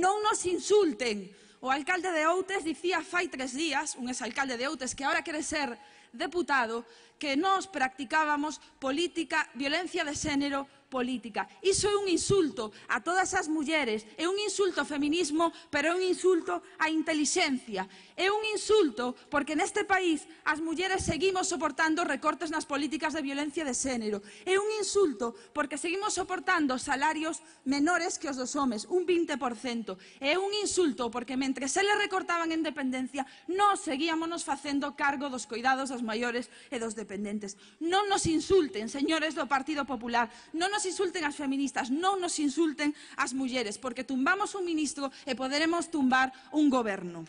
non nos insulten. O alcalde de Outes dicía fai tres días, un exalcalde de Outes que ahora quere ser deputado, que nós practicábamos política, violencia de xénero política. Iso é un insulto a todas as mulleres, é un insulto ao feminismo, pero é un insulto á inteligencia. É un insulto porque neste país as mulleres seguimos soportando recortes nas políticas de violencia de xénero. É un insulto porque seguimos soportando salarios menores que os dos homes, un 20%. É un insulto porque mentre se le recortaban en dependencia, nós seguíamos nos facendo cargo dos cuidados dos maiores e dos dependentes. Non nos insulten, señores do Partido Popular, non nos nos insulten as feministas, non nos insulten as mulleres, porque tumbamos un ministro e poderemos tumbar un goberno.